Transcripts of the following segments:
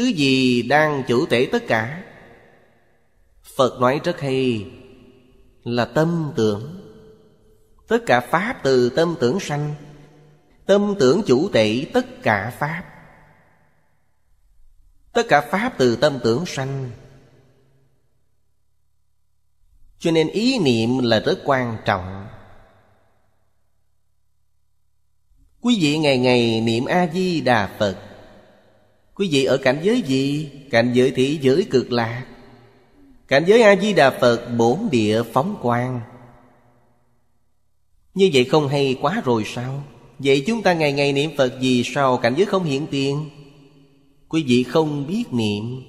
Thứ gì đang chủ tể tất cả Phật nói rất hay Là tâm tưởng Tất cả Pháp từ tâm tưởng sanh Tâm tưởng chủ tể tất cả Pháp Tất cả Pháp từ tâm tưởng sanh Cho nên ý niệm là rất quan trọng Quý vị ngày ngày niệm A-di-đà Phật Quý vị ở cảnh giới gì? Cảnh giới thế giới cực lạc Cảnh giới A-di-đà Phật bổn địa phóng quang Như vậy không hay quá rồi sao? Vậy chúng ta ngày ngày niệm Phật gì sao cảnh giới không hiện tiền? Quý vị không biết niệm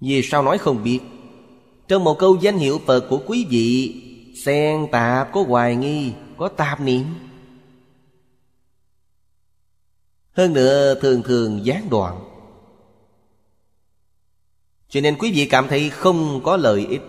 Vì sao nói không biết? Trong một câu danh hiệu Phật của quý vị Xen tạp có hoài nghi, có tạp niệm hơn nữa thường thường gián đoạn cho nên quý vị cảm thấy không có lợi ích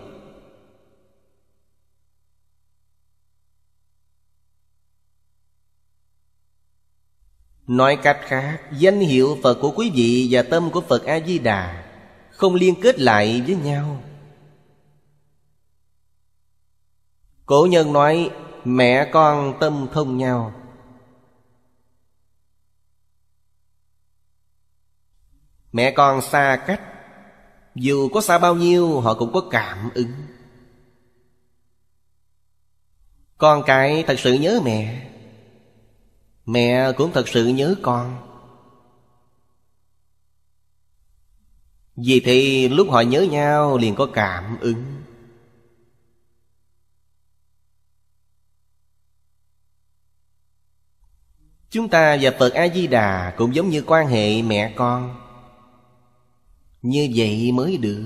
nói cách khác danh hiệu phật của quý vị và tâm của phật a di đà không liên kết lại với nhau cổ nhân nói mẹ con tâm thông nhau mẹ con xa cách dù có xa bao nhiêu họ cũng có cảm ứng con cái thật sự nhớ mẹ mẹ cũng thật sự nhớ con vì thì lúc họ nhớ nhau liền có cảm ứng chúng ta và phật a di đà cũng giống như quan hệ mẹ con như vậy mới được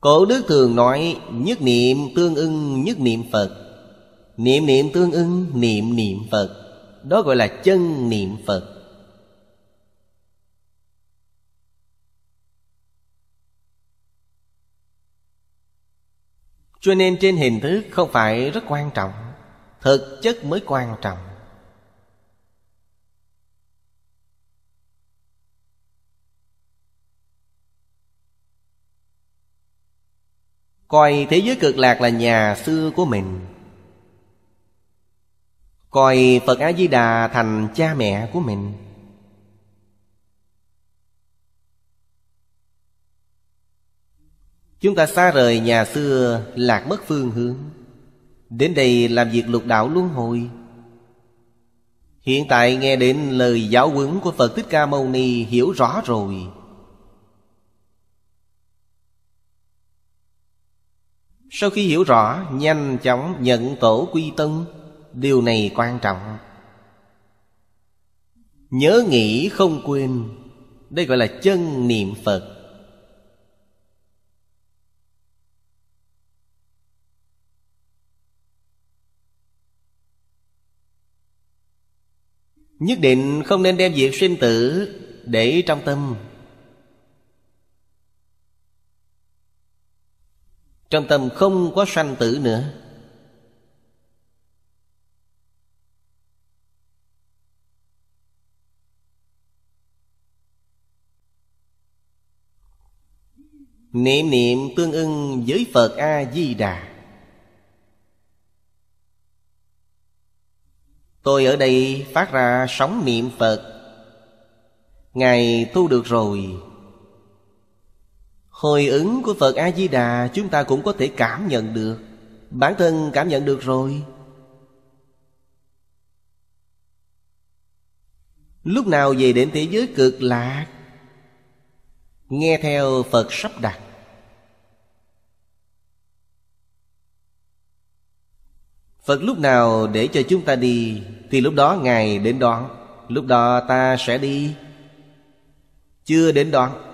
Cổ đức thường nói Nhất niệm tương ưng nhất niệm Phật Niệm niệm tương ưng niệm niệm Phật Đó gọi là chân niệm Phật Cho nên trên hình thức không phải rất quan trọng Thực chất mới quan trọng coi thế giới cực lạc là nhà xưa của mình coi phật a di đà thành cha mẹ của mình chúng ta xa rời nhà xưa lạc mất phương hướng đến đây làm việc lục đạo luân hồi hiện tại nghe đến lời giáo huấn của phật thích ca mâu ni hiểu rõ rồi Sau khi hiểu rõ Nhanh chóng nhận tổ quy tân Điều này quan trọng Nhớ nghĩ không quên Đây gọi là chân niệm Phật Nhất định không nên đem việc sinh tử Để trong tâm trong tâm không có sanh tử nữa niệm niệm tương ưng với phật a di đà tôi ở đây phát ra sóng niệm phật ngài thu được rồi Hồi ứng của Phật A-di-đà chúng ta cũng có thể cảm nhận được Bản thân cảm nhận được rồi Lúc nào về đến thế giới cực lạc Nghe theo Phật sắp đặt Phật lúc nào để cho chúng ta đi Thì lúc đó Ngài đến đón Lúc đó ta sẽ đi Chưa đến đoạn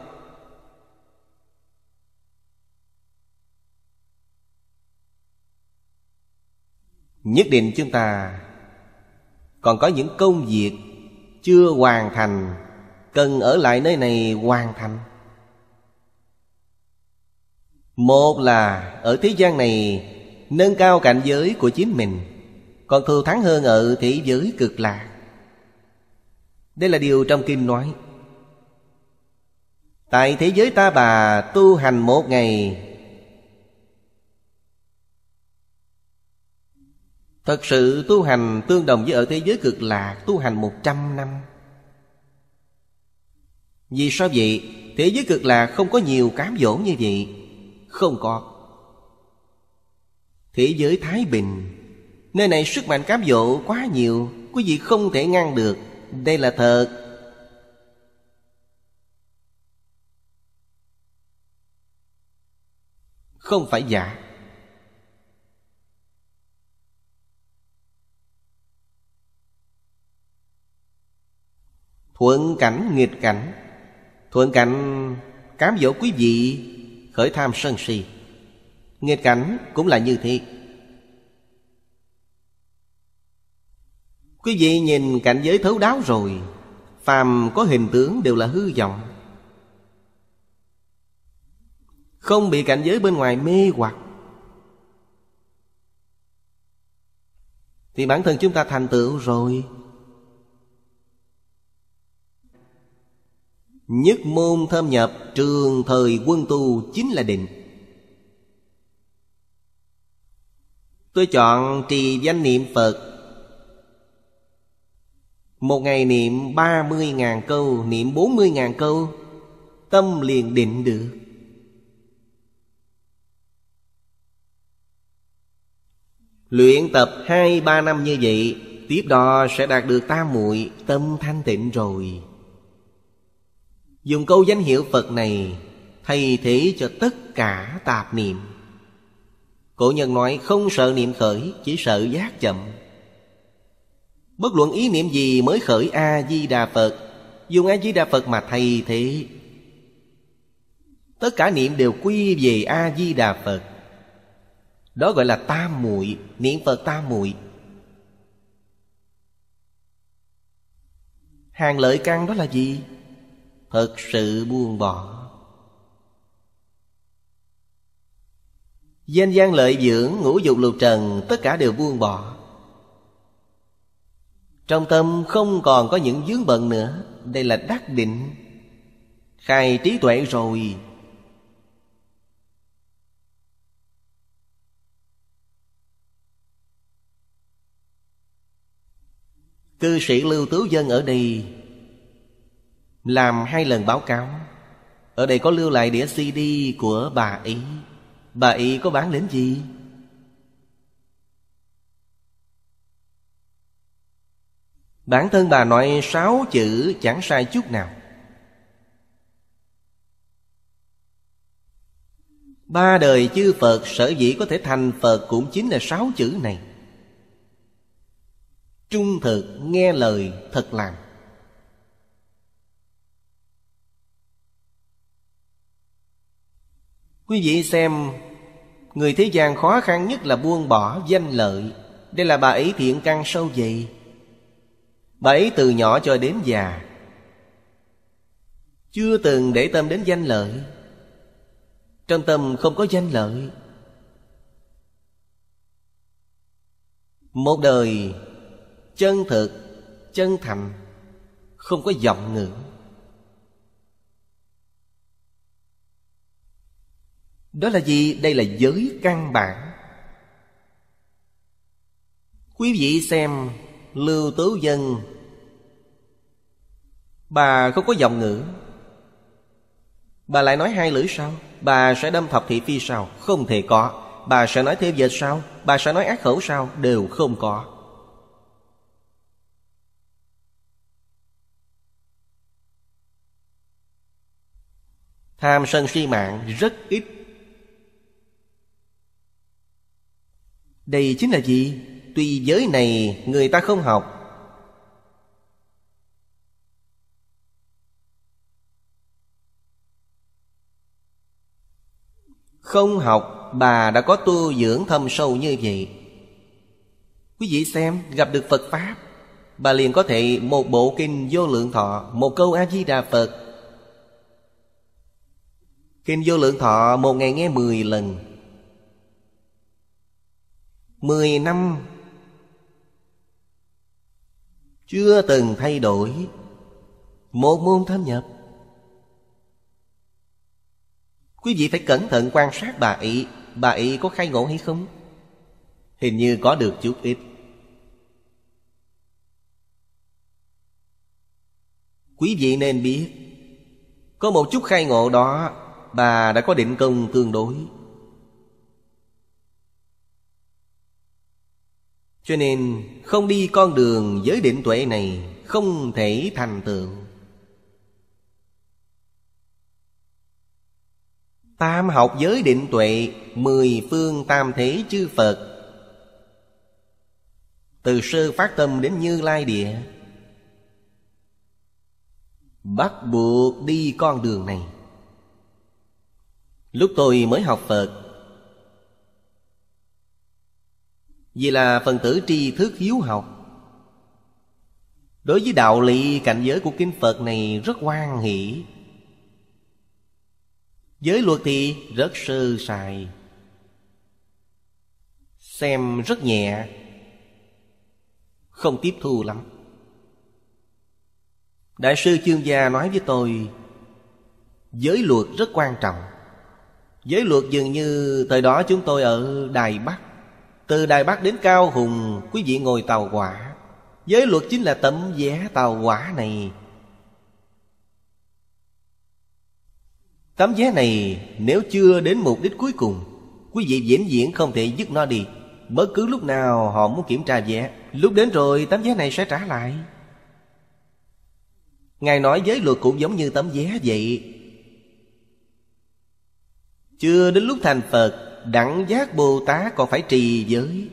nhất định chúng ta còn có những công việc chưa hoàn thành cần ở lại nơi này hoàn thành một là ở thế gian này nâng cao cảnh giới của chính mình còn thù thắng hơn ở thế giới cực lạc đây là điều trong kinh nói tại thế giới ta bà tu hành một ngày Thật sự tu hành tương đồng với ở thế giới cực lạc tu hành 100 năm. Vì sao vậy? Thế giới cực lạc không có nhiều cám dỗ như vậy. Không có. Thế giới Thái Bình Nơi này sức mạnh cám dỗ quá nhiều Quý vị không thể ngăn được Đây là thật Không phải giả thuận cảnh nghịch cảnh thuận cảnh cám dỗ quý vị khởi tham sân si nghịch cảnh cũng là như thế quý vị nhìn cảnh giới thấu đáo rồi phàm có hình tướng đều là hư vọng không bị cảnh giới bên ngoài mê hoặc thì bản thân chúng ta thành tựu rồi Nhất môn thâm nhập trường thời quân tu chính là định Tôi chọn trì danh niệm Phật Một ngày niệm 30.000 câu Niệm 40.000 câu Tâm liền định được Luyện tập 2-3 năm như vậy Tiếp đó sẽ đạt được tam muội Tâm thanh tịnh rồi Dùng câu danh hiệu Phật này Thay thế cho tất cả tạp niệm Cổ nhân nói không sợ niệm khởi Chỉ sợ giác chậm Bất luận ý niệm gì mới khởi A-di-đà Phật Dùng A-di-đà Phật mà thay thế Tất cả niệm đều quy về A-di-đà Phật Đó gọi là tam muội Niệm Phật tam muội Hàng lợi căn đó là gì? thật sự buông bỏ Danh gian lợi dưỡng ngũ dục lục trần Tất cả đều buông bỏ Trong tâm không còn có những dướng bận nữa Đây là đắc định Khai trí tuệ rồi Cư sĩ lưu tứ dân ở đây làm hai lần báo cáo ở đây có lưu lại đĩa cd của bà ấy bà ấy có bán đến gì bản thân bà nói sáu chữ chẳng sai chút nào ba đời chư phật sở dĩ có thể thành phật cũng chính là sáu chữ này trung thực nghe lời thật làm quý vị xem người thế gian khó khăn nhất là buông bỏ danh lợi đây là bà ấy thiện căn sâu dày bà ấy từ nhỏ cho đến già chưa từng để tâm đến danh lợi trong tâm không có danh lợi một đời chân thực chân thành không có giọng ngữ Đó là gì? Đây là giới căn bản Quý vị xem Lưu tứ Dân Bà không có giọng ngữ Bà lại nói hai lưỡi sao Bà sẽ đâm thập thị phi sao Không thể có Bà sẽ nói thêm dệt sao Bà sẽ nói ác khẩu sao Đều không có Tham sân si mạng rất ít Đây chính là gì? Tuy giới này người ta không học Không học bà đã có tu dưỡng thâm sâu như vậy Quý vị xem gặp được Phật Pháp Bà liền có thể một bộ kinh vô lượng thọ Một câu A-di-đà Phật Kinh vô lượng thọ một ngày nghe mười lần Mười năm Chưa từng thay đổi Một môn thâm nhập Quý vị phải cẩn thận quan sát bà ấy Bà ấy có khai ngộ hay không? Hình như có được chút ít Quý vị nên biết Có một chút khai ngộ đó Bà đã có định công tương đối Cho nên không đi con đường giới định tuệ này Không thể thành tựu Tam học giới định tuệ Mười phương tam thế chư Phật Từ sơ phát tâm đến như lai địa Bắt buộc đi con đường này Lúc tôi mới học Phật Vì là phần tử tri thức hiếu học Đối với đạo lý cảnh giới của Kinh Phật này rất quan hỷ Giới luật thì rất sơ sài Xem rất nhẹ Không tiếp thu lắm Đại sư chương gia nói với tôi Giới luật rất quan trọng Giới luật dường như Thời đó chúng tôi ở Đài Bắc từ Đài Bắc đến Cao Hùng Quý vị ngồi tàu quả Giới luật chính là tấm vé tàu quả này Tấm vé này nếu chưa đến mục đích cuối cùng Quý vị diễn diễn không thể dứt nó đi Bất cứ lúc nào họ muốn kiểm tra vé Lúc đến rồi tấm vé này sẽ trả lại Ngài nói giới luật cũng giống như tấm vé vậy Chưa đến lúc thành Phật đẳng giác Bồ Tát còn phải trì giới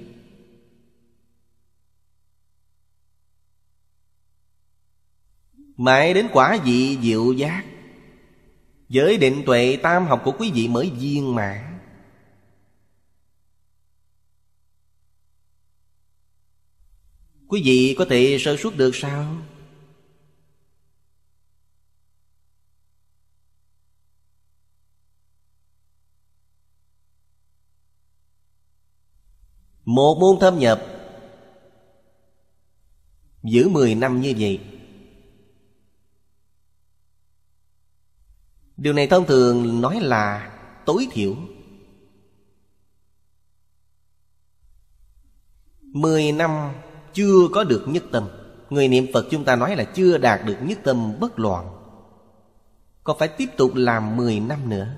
Mãi đến quả vị diệu giác Giới định tuệ tam học của quý vị mới viên mãn Quý vị có thể sơ suất được sao? Một môn thâm nhập Giữ 10 năm như vậy Điều này thông thường nói là tối thiểu Mười năm chưa có được nhất tâm Người niệm Phật chúng ta nói là chưa đạt được nhất tâm bất loạn Còn phải tiếp tục làm mười năm nữa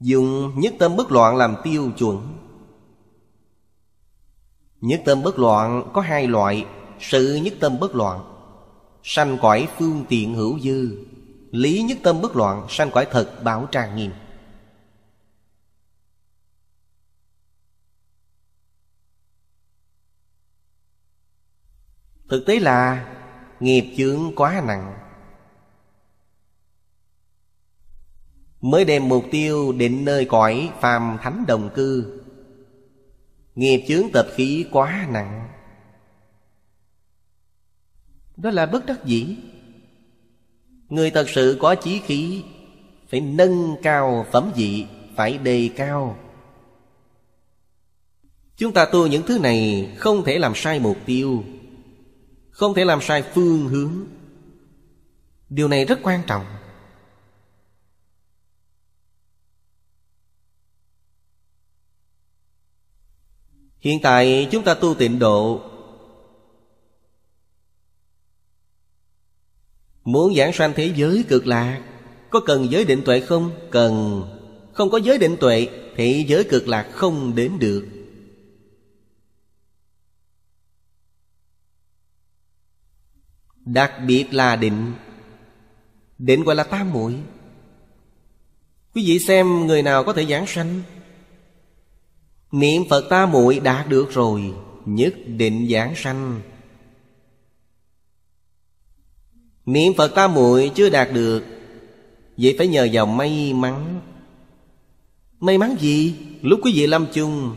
Dùng nhất tâm bất loạn làm tiêu chuẩn Nhất tâm bất loạn có hai loại Sự nhất tâm bất loạn Sanh cõi phương tiện hữu dư Lý nhất tâm bất loạn Sanh cõi thật bảo tràng nghiêm Thực tế là Nghiệp chướng quá nặng Mới đem mục tiêu định nơi cõi phàm thánh đồng cư Nghiệp chướng tập khí quá nặng Đó là bất đắc dĩ Người thật sự có chí khí Phải nâng cao phẩm vị Phải đề cao Chúng ta tu những thứ này Không thể làm sai mục tiêu Không thể làm sai phương hướng Điều này rất quan trọng Hiện tại chúng ta tu tịnh độ Muốn giảng sanh thế giới cực lạc Có cần giới định tuệ không? Cần Không có giới định tuệ Thì giới cực lạc không đến được Đặc biệt là định Định gọi là tam muội Quý vị xem người nào có thể giảng sanh Niệm Phật ta muội đã được rồi Nhất định giảng sanh Niệm Phật ta muội chưa đạt được Vậy phải nhờ vào may mắn May mắn gì? Lúc quý vị lâm chung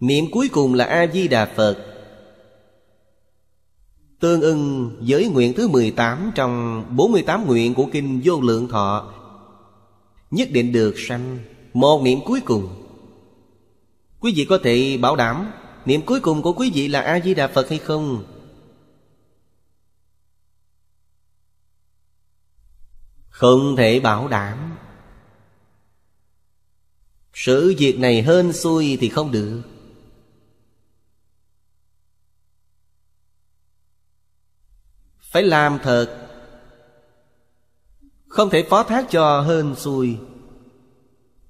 Niệm cuối cùng là A-di-đà Phật Tương ưng với nguyện thứ 18 trong 48 nguyện của Kinh Vô Lượng Thọ Nhất định được sanh Một niệm cuối cùng Quý vị có thể bảo đảm Niệm cuối cùng của quý vị là A-di-đà Phật hay không? Không thể bảo đảm Sự việc này hên xui thì không được Phải làm thật Không thể phó thác cho hên xui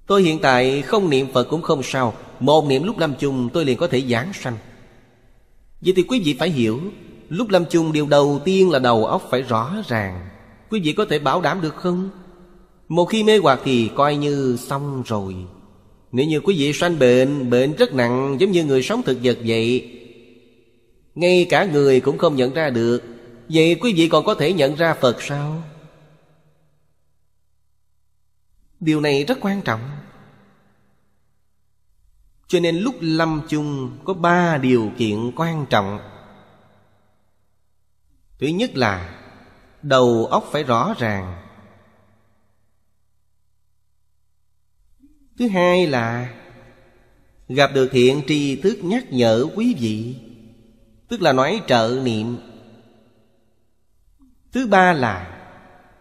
Tôi hiện tại không niệm Phật cũng không sao một niệm lúc lâm chung tôi liền có thể giảng sanh Vậy thì quý vị phải hiểu Lúc lâm chung điều đầu tiên là đầu óc phải rõ ràng Quý vị có thể bảo đảm được không? Một khi mê hoặc thì coi như xong rồi Nếu như quý vị sanh bệnh Bệnh rất nặng giống như người sống thực vật vậy Ngay cả người cũng không nhận ra được Vậy quý vị còn có thể nhận ra Phật sao? Điều này rất quan trọng cho nên lúc lâm chung có ba điều kiện quan trọng thứ nhất là đầu óc phải rõ ràng thứ hai là gặp được thiện tri thức nhắc nhở quý vị tức là nói trợ niệm thứ ba là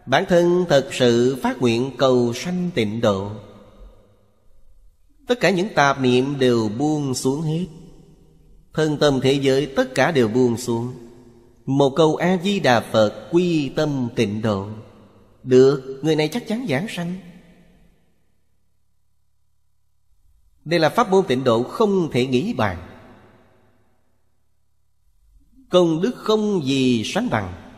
bản thân thật sự phát nguyện cầu sanh tịnh độ Tất cả những tạp niệm đều buông xuống hết Thân tâm thế giới tất cả đều buông xuống Một câu A-di-đà Phật quy tâm tịnh độ Được, người này chắc chắn giảng sanh Đây là pháp môn tịnh độ không thể nghĩ bàn Công đức không gì sánh bằng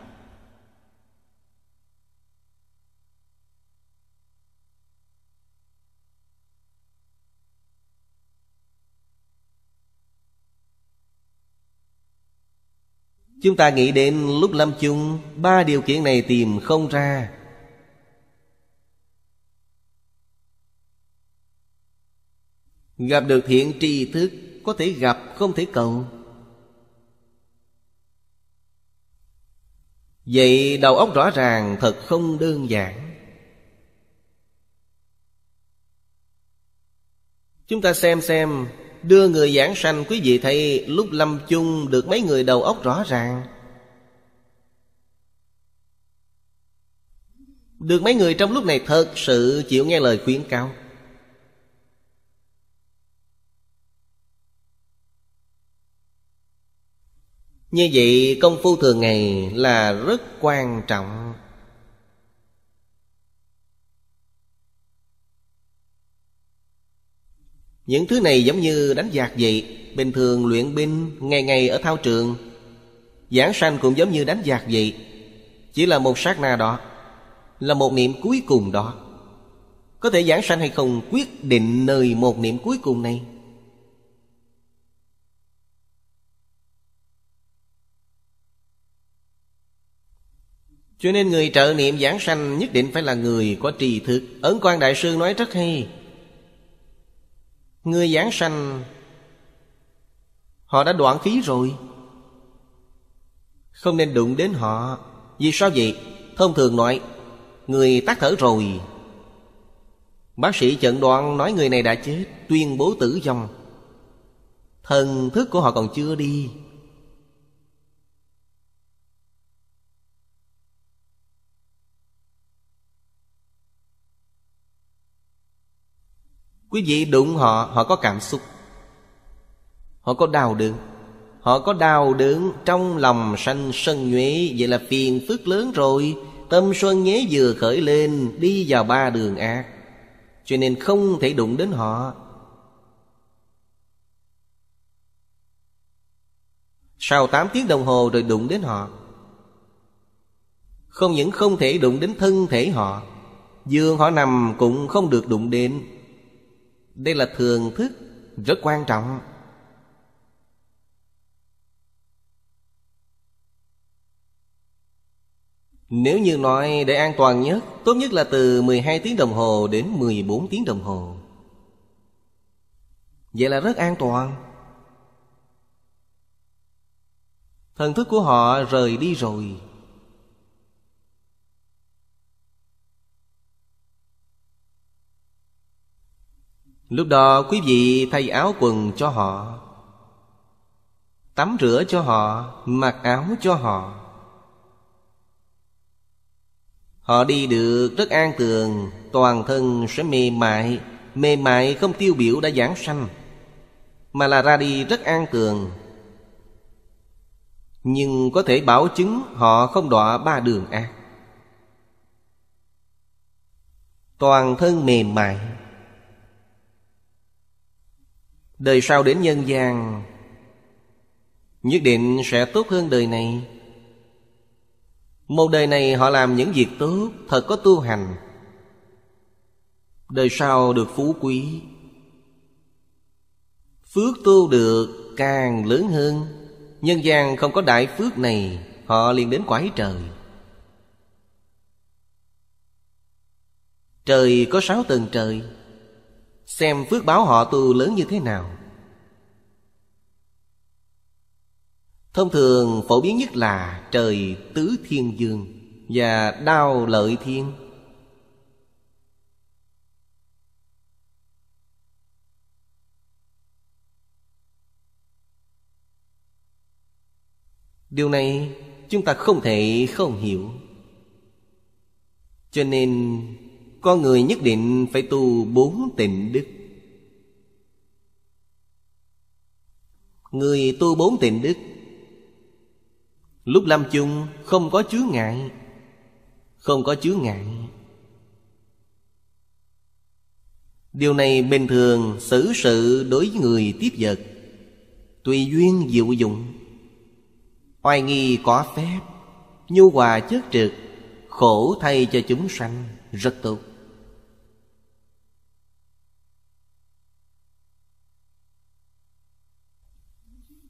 Chúng ta nghĩ đến lúc lâm chung Ba điều kiện này tìm không ra Gặp được thiện tri thức Có thể gặp không thể cầu Vậy đầu óc rõ ràng thật không đơn giản Chúng ta xem xem Đưa người giảng sanh quý vị thấy lúc lâm chung được mấy người đầu óc rõ ràng Được mấy người trong lúc này thật sự chịu nghe lời khuyến cáo Như vậy công phu thường ngày là rất quan trọng Những thứ này giống như đánh giặc vậy Bình thường luyện binh ngày ngày ở thao trường Giảng sanh cũng giống như đánh giặc vậy Chỉ là một sát na đó Là một niệm cuối cùng đó Có thể giảng sanh hay không quyết định nơi một niệm cuối cùng này Cho nên người trợ niệm giảng sanh nhất định phải là người có trì thực Ấn quan đại sư nói rất hay Người giảng sanh Họ đã đoạn khí rồi Không nên đụng đến họ Vì sao vậy? Thông thường nói Người tắt thở rồi Bác sĩ chẩn đoán nói người này đã chết Tuyên bố tử vong Thần thức của họ còn chưa đi Quý vị đụng họ Họ có cảm xúc Họ có đau đớn Họ có đau đớn trong lòng sanh sân nhuế Vậy là phiền phức lớn rồi Tâm xuân nhế vừa khởi lên Đi vào ba đường ác Cho nên không thể đụng đến họ Sau 8 tiếng đồng hồ rồi đụng đến họ Không những không thể đụng đến thân thể họ dường họ nằm cũng không được đụng đến đây là thường thức rất quan trọng Nếu như nói để an toàn nhất Tốt nhất là từ 12 tiếng đồng hồ đến 14 tiếng đồng hồ Vậy là rất an toàn Thần thức của họ rời đi rồi Lúc đó quý vị thay áo quần cho họ Tắm rửa cho họ Mặc áo cho họ Họ đi được rất an tường Toàn thân sẽ mềm mại Mềm mại không tiêu biểu đã giảng sanh Mà là ra đi rất an tường Nhưng có thể bảo chứng họ không đọa ba đường ác Toàn thân mềm mại Đời sau đến nhân gian Nhất định sẽ tốt hơn đời này Một đời này họ làm những việc tốt Thật có tu hành Đời sau được phú quý Phước tu được càng lớn hơn Nhân gian không có đại phước này Họ liền đến quái trời Trời có sáu tầng trời Xem phước báo họ tu lớn như thế nào Thông thường phổ biến nhất là trời tứ thiên dương và đao lợi thiên Điều này chúng ta không thể không hiểu Cho nên con người nhất định phải tu bốn tịnh đức người tu bốn tịnh đức lúc lâm chung không có chướng ngại không có chướng ngại điều này bình thường xử sự đối với người tiếp vật tùy duyên diệu dụng oai nghi có phép nhu hòa chất trực khổ thay cho chúng sanh rất tốt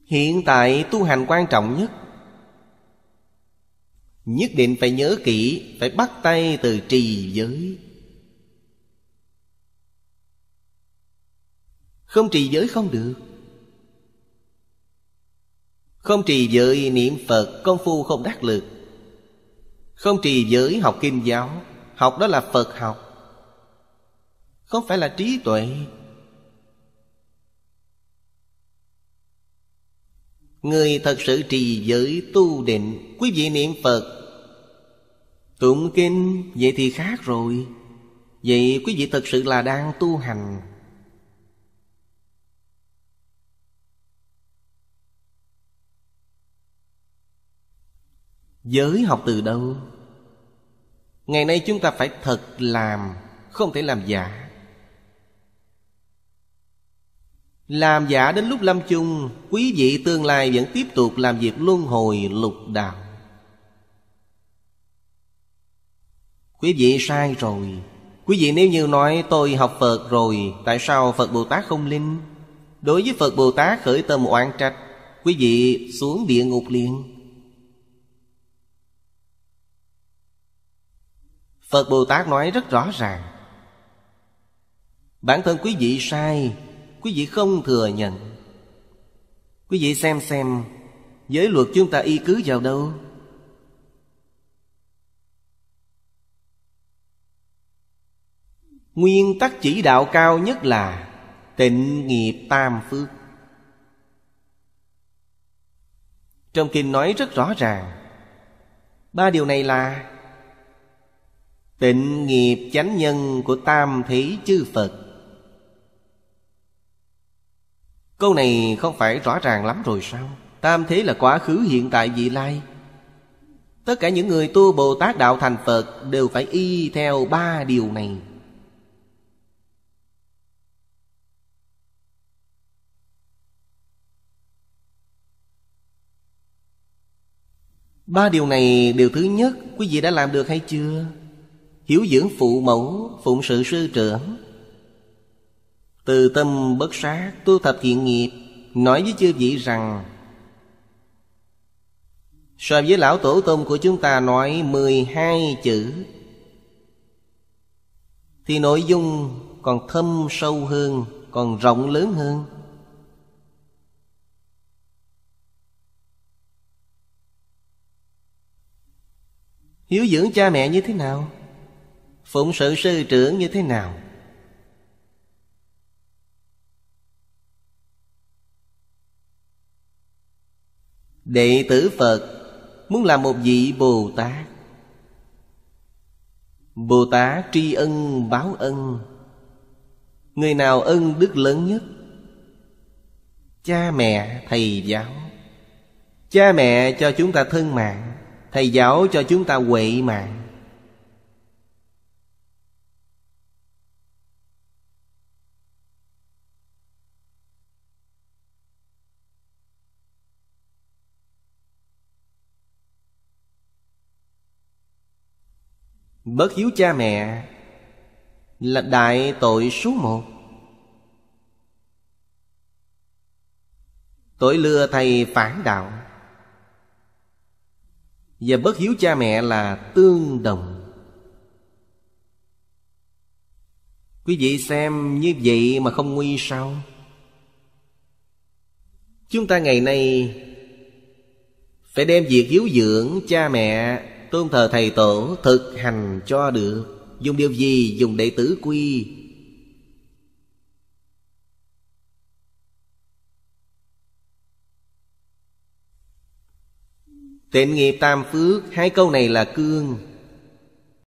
hiện tại tu hành quan trọng nhất nhất định phải nhớ kỹ phải bắt tay từ trì giới không trì giới không được không trì giới niệm phật công phu không đắc lực không trì giới học kim giáo học đó là phật học không phải là trí tuệ Người thật sự trì giới tu định Quý vị niệm Phật Tụng kinh Vậy thì khác rồi Vậy quý vị thật sự là đang tu hành Giới học từ đâu Ngày nay chúng ta phải thật làm Không thể làm giả Làm giả đến lúc lâm chung Quý vị tương lai vẫn tiếp tục làm việc luân hồi lục đạo Quý vị sai rồi Quý vị nếu như nói tôi học Phật rồi Tại sao Phật Bồ Tát không linh Đối với Phật Bồ Tát khởi tâm oan trách Quý vị xuống địa ngục liền Phật Bồ Tát nói rất rõ ràng Bản thân quý vị sai quý vị không thừa nhận quý vị xem xem giới luật chúng ta y cứ vào đâu nguyên tắc chỉ đạo cao nhất là tịnh nghiệp tam phước trong kinh nói rất rõ ràng ba điều này là tịnh nghiệp chánh nhân của tam thế chư phật Câu này không phải rõ ràng lắm rồi sao Tam thế là quá khứ hiện tại vị lai Tất cả những người tu Bồ Tát Đạo thành Phật Đều phải y theo ba điều này Ba điều này điều thứ nhất Quý vị đã làm được hay chưa Hiểu dưỡng phụ mẫu Phụng sự sư trưởng từ tâm bất sát tu tập thiện nghiệp Nói với chư vị rằng So với lão tổ tông của chúng ta nói 12 chữ Thì nội dung còn thâm sâu hơn Còn rộng lớn hơn Hiếu dưỡng cha mẹ như thế nào? Phụng sự sư trưởng như thế nào? đệ tử phật muốn làm một vị bồ tát bồ tát tri ân báo ân người nào ân đức lớn nhất cha mẹ thầy giáo cha mẹ cho chúng ta thân mạng thầy giáo cho chúng ta huệ mạng Bất hiếu cha mẹ Là đại tội số một Tội lừa thầy phản đạo Và bất hiếu cha mẹ là tương đồng Quý vị xem như vậy mà không nguy sao Chúng ta ngày nay Phải đem việc hiếu dưỡng cha mẹ Tôn thờ thầy tổ thực hành cho được Dùng điều gì? Dùng đệ tử quy Tịnh nghiệp tam phước Hai câu này là cương